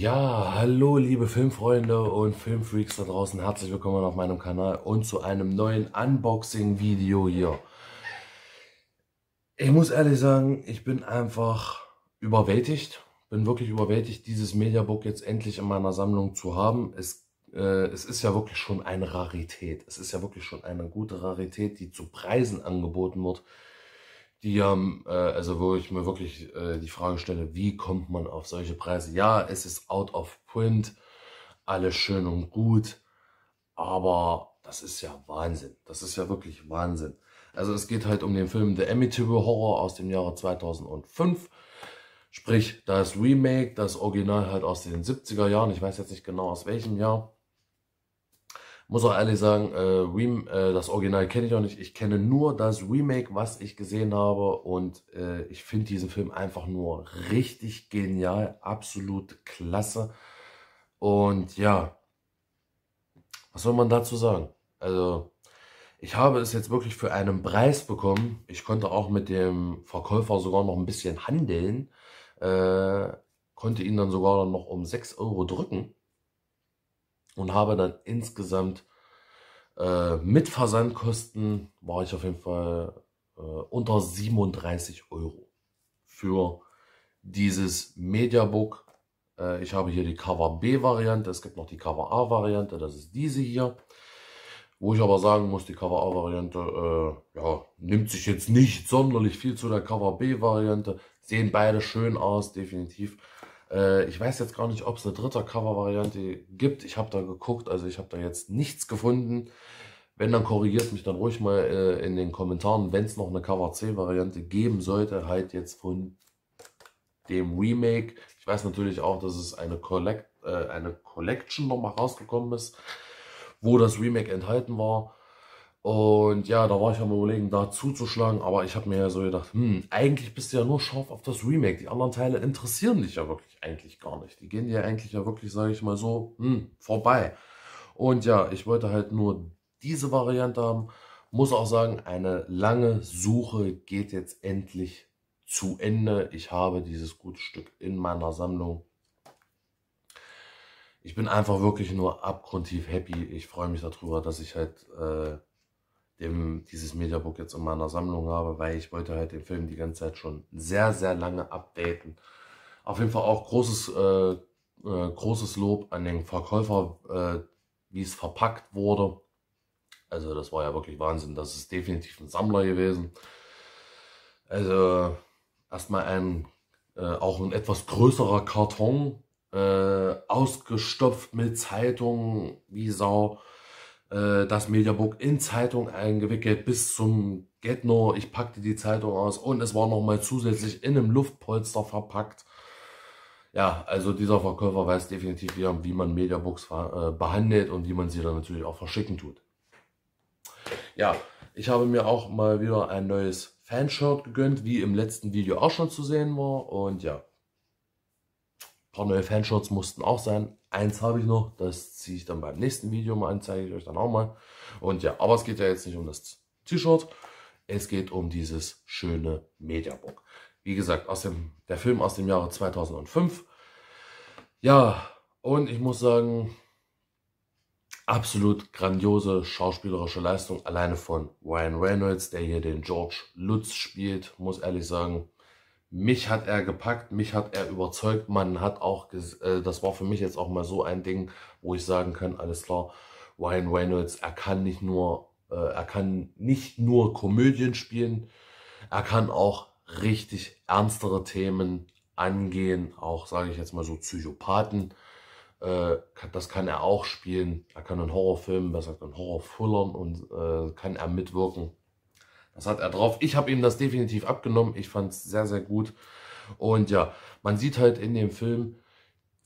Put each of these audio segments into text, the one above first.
Ja, hallo liebe Filmfreunde und Filmfreaks da draußen. Herzlich willkommen auf meinem Kanal und zu einem neuen Unboxing-Video hier. Ich muss ehrlich sagen, ich bin einfach überwältigt. Bin wirklich überwältigt, dieses Mediabook jetzt endlich in meiner Sammlung zu haben. Es, äh, es ist ja wirklich schon eine Rarität. Es ist ja wirklich schon eine gute Rarität, die zu Preisen angeboten wird, die haben, äh, also wo ich mir wirklich äh, die Frage stelle, wie kommt man auf solche Preise? Ja, es ist out of print, alles schön und gut, aber das ist ja Wahnsinn. Das ist ja wirklich Wahnsinn. Also es geht halt um den Film The Amityville Horror aus dem Jahre 2005. Sprich, das Remake, das Original halt aus den 70er Jahren, ich weiß jetzt nicht genau aus welchem Jahr. Muss auch ehrlich sagen, äh, äh das Original kenne ich auch nicht. Ich kenne nur das Remake, was ich gesehen habe. Und äh, ich finde diesen Film einfach nur richtig genial. Absolut klasse. Und ja, was soll man dazu sagen? Also, ich habe es jetzt wirklich für einen Preis bekommen. Ich konnte auch mit dem Verkäufer sogar noch ein bisschen handeln. Äh, konnte ihn dann sogar noch um 6 Euro drücken und habe dann insgesamt äh, mit Versandkosten war ich auf jeden Fall äh, unter 37 Euro für dieses Mediabook. Äh, ich habe hier die Cover B Variante, es gibt noch die Cover A Variante, das ist diese hier. Wo ich aber sagen muss, die Cover A Variante äh, ja, nimmt sich jetzt nicht sonderlich viel zu der Cover B Variante. Sehen beide schön aus, definitiv. Äh, ich weiß jetzt gar nicht, ob es eine dritte Cover-Variante gibt. Ich habe da geguckt, also ich habe da jetzt nichts gefunden. Wenn, dann korrigiert mich dann ruhig mal äh, in den Kommentaren, wenn es noch eine Cover-C-Variante geben sollte, halt jetzt von dem Remake. Ich weiß natürlich auch, dass es eine, Collect äh, eine Collection nochmal rausgekommen ist, wo das Remake enthalten war. Und ja, da war ich am überlegen, da zuzuschlagen, aber ich habe mir ja so gedacht, hm, eigentlich bist du ja nur scharf auf das Remake. Die anderen Teile interessieren dich ja wirklich eigentlich gar nicht. Die gehen dir ja eigentlich ja wirklich, sage ich mal so, hm, vorbei. Und ja, ich wollte halt nur diese Variante haben. Muss auch sagen, eine lange Suche geht jetzt endlich zu Ende. Ich habe dieses gute Stück in meiner Sammlung. Ich bin einfach wirklich nur abgrundtief happy. Ich freue mich darüber, dass ich halt äh, dem, dieses Mediabook jetzt in meiner Sammlung habe, weil ich wollte halt den Film die ganze Zeit schon sehr, sehr lange updaten. Auf jeden Fall auch großes, äh, äh, großes Lob an den Verkäufer, äh, wie es verpackt wurde. Also das war ja wirklich Wahnsinn. Das ist definitiv ein Sammler gewesen. Also erstmal ein, äh, auch ein etwas größerer Karton, äh, ausgestopft mit Zeitungen wie Sau. Äh, das Mediabook in Zeitung eingewickelt bis zum Getno. Ich packte die Zeitung aus und es war nochmal zusätzlich in einem Luftpolster verpackt. Ja, also dieser Verkäufer weiß definitiv wieder, wie man Mediabooks äh, behandelt und wie man sie dann natürlich auch verschicken tut. Ja, ich habe mir auch mal wieder ein neues Fanshirt gegönnt, wie im letzten Video auch schon zu sehen war. Und ja, ein paar neue Fanshirts mussten auch sein. Eins habe ich noch, das ziehe ich dann beim nächsten Video mal an, zeige ich euch dann auch mal. Und ja, aber es geht ja jetzt nicht um das T-Shirt, es geht um dieses schöne Mediabook. Wie gesagt, aus dem, der Film aus dem Jahre 2005. Ja, und ich muss sagen, absolut grandiose schauspielerische Leistung, alleine von Ryan Reynolds, der hier den George Lutz spielt, muss ehrlich sagen, mich hat er gepackt, mich hat er überzeugt. Man hat auch, äh, das war für mich jetzt auch mal so ein Ding, wo ich sagen kann, alles klar, Ryan Reynolds, er kann nicht nur, äh, er kann nicht nur Komödien spielen, er kann auch richtig ernstere Themen angehen, auch sage ich jetzt mal so Psychopathen. Äh, das kann er auch spielen. Er kann einen Horrorfilm, besser einen Horrorfullern und äh, kann er mitwirken. Das hat er drauf. Ich habe ihm das definitiv abgenommen. Ich fand es sehr, sehr gut. Und ja, man sieht halt in dem Film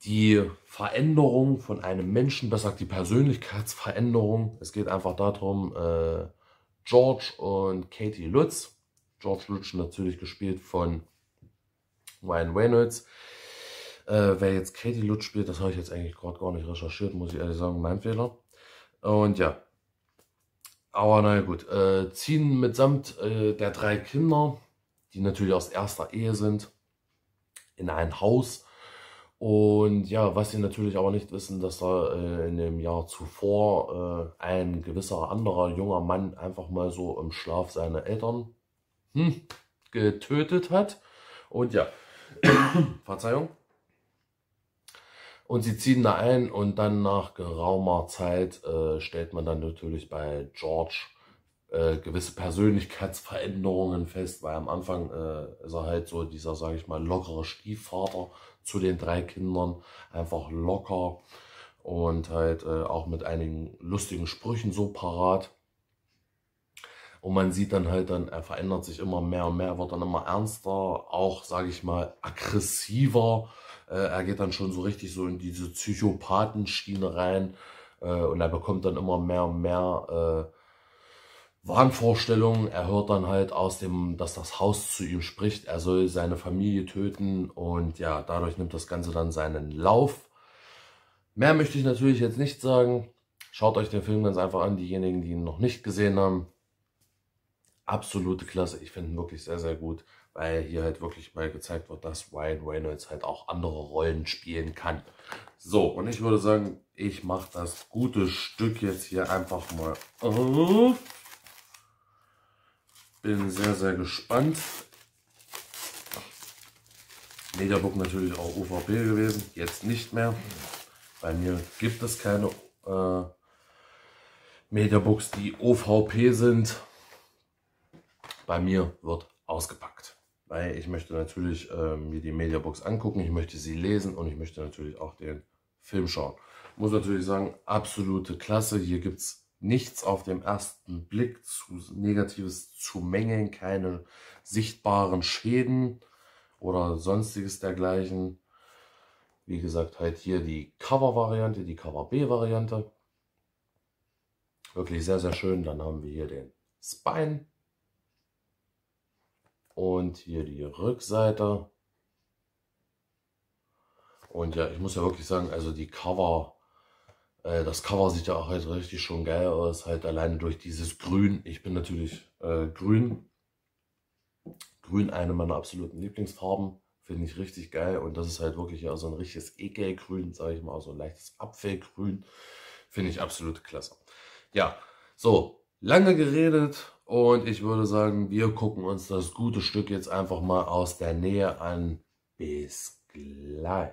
die Veränderung von einem Menschen, besser gesagt die Persönlichkeitsveränderung. Es geht einfach darum, äh, George und Katie Lutz. George Lutz natürlich gespielt von Ryan Reynolds. Äh, wer jetzt Katie Lutz spielt, das habe ich jetzt eigentlich gerade gar nicht recherchiert, muss ich ehrlich sagen, mein Fehler. Und ja, aber naja gut, äh, ziehen mitsamt äh, der drei Kinder, die natürlich aus erster Ehe sind, in ein Haus. Und ja, was sie natürlich aber nicht wissen, dass da äh, in dem Jahr zuvor äh, ein gewisser anderer junger Mann einfach mal so im Schlaf seine Eltern hm, getötet hat. Und ja, Verzeihung, und sie ziehen da ein und dann nach geraumer Zeit äh, stellt man dann natürlich bei George äh, gewisse Persönlichkeitsveränderungen fest, weil am Anfang äh, ist er halt so dieser, sage ich mal, lockere Stiefvater zu den drei Kindern, einfach locker und halt äh, auch mit einigen lustigen Sprüchen so parat. Und man sieht dann halt dann, er verändert sich immer mehr und mehr, wird dann immer ernster, auch, sage ich mal, aggressiver. Äh, er geht dann schon so richtig so in diese Psychopathenschiene rein äh, und er bekommt dann immer mehr und mehr äh, Wahnvorstellungen. Er hört dann halt aus dem, dass das Haus zu ihm spricht, er soll seine Familie töten und ja, dadurch nimmt das Ganze dann seinen Lauf. Mehr möchte ich natürlich jetzt nicht sagen. Schaut euch den Film ganz einfach an, diejenigen, die ihn noch nicht gesehen haben absolute Klasse. Ich finde ihn wirklich sehr, sehr gut, weil hier halt wirklich mal gezeigt wird, dass Ryan Reynolds halt auch andere Rollen spielen kann. So, und ich würde sagen, ich mache das gute Stück jetzt hier einfach mal auf. Bin sehr, sehr gespannt. Mediabook natürlich auch UVP gewesen, jetzt nicht mehr. Bei mir gibt es keine äh, Mediabooks, die OVP sind bei mir wird ausgepackt. Weil ich möchte natürlich äh, mir die Mediabox angucken, ich möchte sie lesen und ich möchte natürlich auch den Film schauen. Muss natürlich sagen, absolute Klasse. Hier gibt es nichts auf dem ersten Blick zu Negatives zu mängeln, keine sichtbaren Schäden oder sonstiges dergleichen. Wie gesagt, halt hier die Cover-Variante, die Cover-B-Variante. Wirklich sehr, sehr schön. Dann haben wir hier den Spine. Und hier die Rückseite. Und ja, ich muss ja wirklich sagen, also die Cover, äh, das Cover sieht ja auch halt richtig schon geil aus, halt alleine durch dieses Grün. Ich bin natürlich äh, grün. Grün eine meiner absoluten Lieblingsfarben. Finde ich richtig geil. Und das ist halt wirklich ja so ein richtiges Ekelgrün, sage ich mal, so ein leichtes Apfelgrün. Finde ich absolut klasse. Ja, so, lange geredet, und ich würde sagen, wir gucken uns das gute Stück jetzt einfach mal aus der Nähe an. Bis gleich.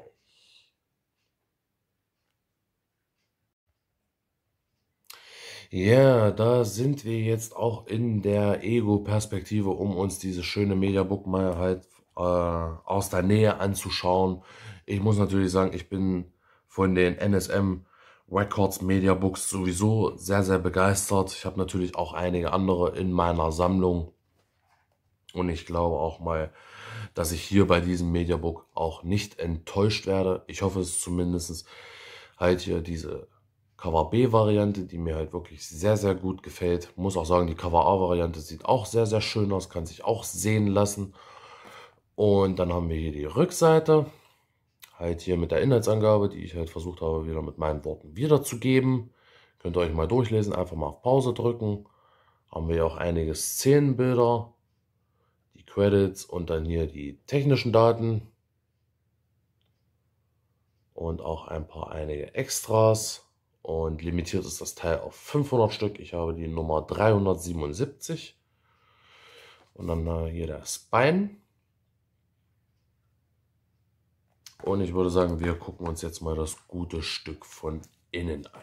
Ja, da sind wir jetzt auch in der Ego-Perspektive, um uns diese schöne Mediabook mal halt äh, aus der Nähe anzuschauen. Ich muss natürlich sagen, ich bin von den NSM Records Media Books sowieso sehr, sehr begeistert. Ich habe natürlich auch einige andere in meiner Sammlung. Und ich glaube auch mal, dass ich hier bei diesem Mediabook auch nicht enttäuscht werde. Ich hoffe es zumindest halt hier diese Cover B Variante, die mir halt wirklich sehr, sehr gut gefällt. Muss auch sagen, die Cover A Variante sieht auch sehr, sehr schön aus, kann sich auch sehen lassen. Und dann haben wir hier die Rückseite halt hier mit der Inhaltsangabe, die ich halt versucht habe, wieder mit meinen Worten wiederzugeben. Könnt ihr euch mal durchlesen, einfach mal auf Pause drücken. Haben wir ja auch einige Szenenbilder, die Credits und dann hier die technischen Daten. Und auch ein paar einige Extras. Und limitiert ist das Teil auf 500 Stück. Ich habe die Nummer 377. Und dann äh, hier der Spine. Und ich würde sagen, wir gucken uns jetzt mal das gute Stück von innen an.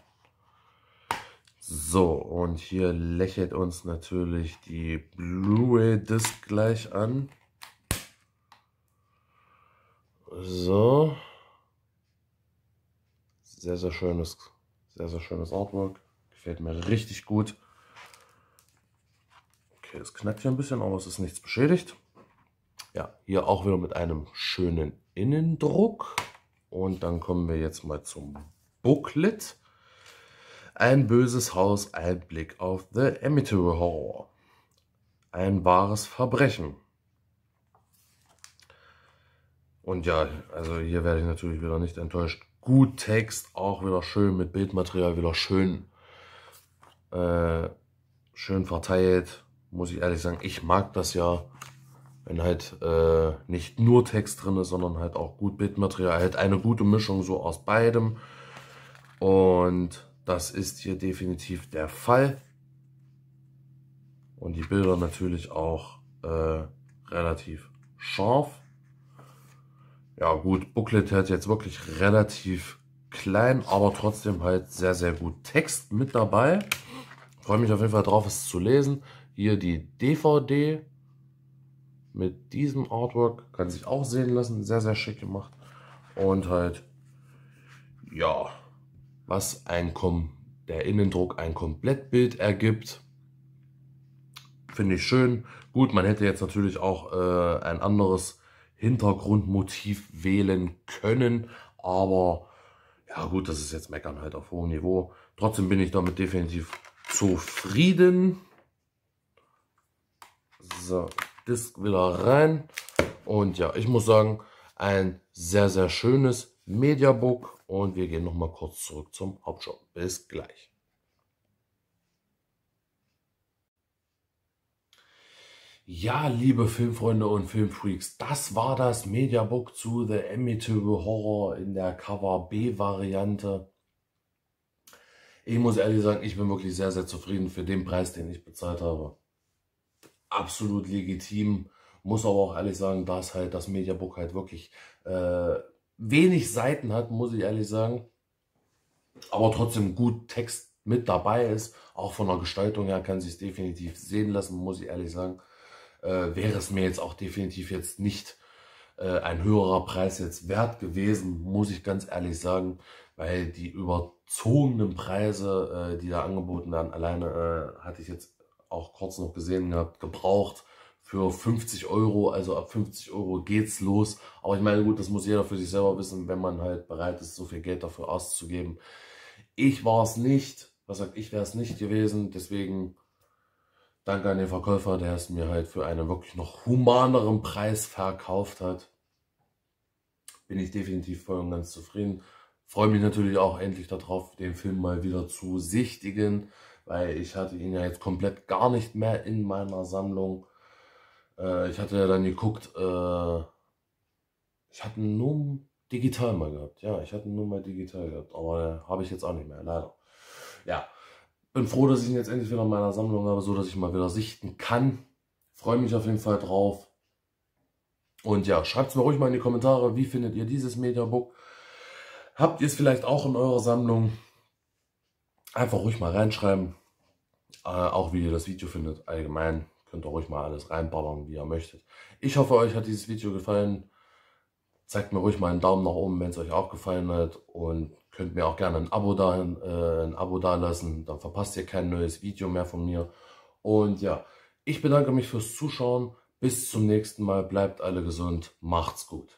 So, und hier lächelt uns natürlich die Blu-ray Disc gleich an. So. Sehr, sehr schönes, sehr, sehr schönes Artwork. Gefällt mir richtig gut. Okay, es knackt hier ein bisschen, aber es ist nichts beschädigt. Ja, hier auch wieder mit einem schönen Innendruck. Und dann kommen wir jetzt mal zum Booklet. Ein böses Haus, ein Blick auf The Amityville Horror. Ein wahres Verbrechen. Und ja, also hier werde ich natürlich wieder nicht enttäuscht. Gut Text, auch wieder schön mit Bildmaterial, wieder schön, äh, schön verteilt. Muss ich ehrlich sagen, ich mag das ja wenn halt äh, nicht nur Text drin ist, sondern halt auch gut Bildmaterial, halt eine gute Mischung so aus beidem. Und das ist hier definitiv der Fall. Und die Bilder natürlich auch äh, relativ scharf. Ja gut, Booklet hat jetzt wirklich relativ klein, aber trotzdem halt sehr, sehr gut Text mit dabei. Freue mich auf jeden Fall drauf, es zu lesen. Hier die DVD mit diesem Artwork. Kann sich auch sehen lassen. Sehr, sehr schick gemacht. Und halt, ja, was ein Kom der Innendruck ein Komplettbild ergibt. Finde ich schön. Gut, man hätte jetzt natürlich auch äh, ein anderes Hintergrundmotiv wählen können, aber ja gut, das ist jetzt meckern halt auf hohem Niveau. Trotzdem bin ich damit definitiv zufrieden. So, Disk wieder rein. Und ja, ich muss sagen, ein sehr, sehr schönes Mediabook. Und wir gehen nochmal kurz zurück zum Hauptshop. Bis gleich. Ja, liebe Filmfreunde und Filmfreaks, das war das Mediabook zu The Amityville Horror in der Cover B-Variante. Ich muss ehrlich sagen, ich bin wirklich sehr, sehr zufrieden für den Preis, den ich bezahlt habe absolut legitim. Muss aber auch ehrlich sagen, dass halt das Mediabook halt wirklich äh, wenig Seiten hat, muss ich ehrlich sagen. Aber trotzdem gut Text mit dabei ist. Auch von der Gestaltung her kann sich definitiv sehen lassen, muss ich ehrlich sagen. Äh, wäre es mir jetzt auch definitiv jetzt nicht äh, ein höherer Preis jetzt wert gewesen, muss ich ganz ehrlich sagen, weil die überzogenen Preise, äh, die da angeboten werden, alleine äh, hatte ich jetzt auch kurz noch gesehen gehabt, gebraucht für 50 Euro. Also ab 50 Euro geht's los. Aber ich meine, gut, das muss jeder für sich selber wissen, wenn man halt bereit ist, so viel Geld dafür auszugeben. Ich war es nicht. Was sagt ich, wäre es nicht gewesen. Deswegen danke an den Verkäufer, der es mir halt für einen wirklich noch humaneren Preis verkauft hat. Bin ich definitiv voll und ganz zufrieden. Freue mich natürlich auch endlich darauf, den Film mal wieder zu sichtigen weil ich hatte ihn ja jetzt komplett gar nicht mehr in meiner Sammlung. Äh, ich hatte ja dann geguckt, äh, ich hatte nur digital mal gehabt. Ja, ich hatte nur mal digital gehabt, aber äh, habe ich jetzt auch nicht mehr, leider. Ja, bin froh, dass ich ihn jetzt endlich wieder in meiner Sammlung habe, so dass ich mal wieder sichten kann. Freue mich auf jeden Fall drauf. Und ja, schreibt es mir ruhig mal in die Kommentare, wie findet ihr dieses Mediabook? Habt ihr es vielleicht auch in eurer Sammlung? einfach ruhig mal reinschreiben. Äh, auch wie ihr das Video findet. Allgemein könnt ihr ruhig mal alles reinballern, wie ihr möchtet. Ich hoffe, euch hat dieses Video gefallen. Zeigt mir ruhig mal einen Daumen nach oben, wenn es euch auch gefallen hat. Und könnt mir auch gerne ein Abo, da, äh, ein Abo da lassen. Dann verpasst ihr kein neues Video mehr von mir. Und ja, ich bedanke mich fürs Zuschauen. Bis zum nächsten Mal. Bleibt alle gesund. Macht's gut.